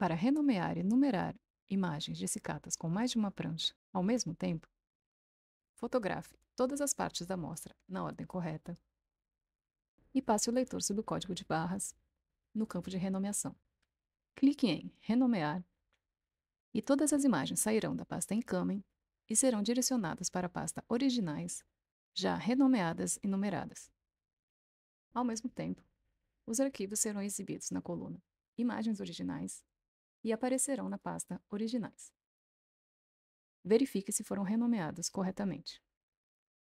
Para renomear e numerar imagens de cicatas com mais de uma prancha ao mesmo tempo, fotografe todas as partes da amostra na ordem correta e passe o leitor sobre o código de barras no campo de renomeação. Clique em Renomear e todas as imagens sairão da pasta Incoming e serão direcionadas para a pasta Originais, já renomeadas e numeradas. Ao mesmo tempo, os arquivos serão exibidos na coluna Imagens Originais e aparecerão na pasta Originais. Verifique se foram renomeadas corretamente.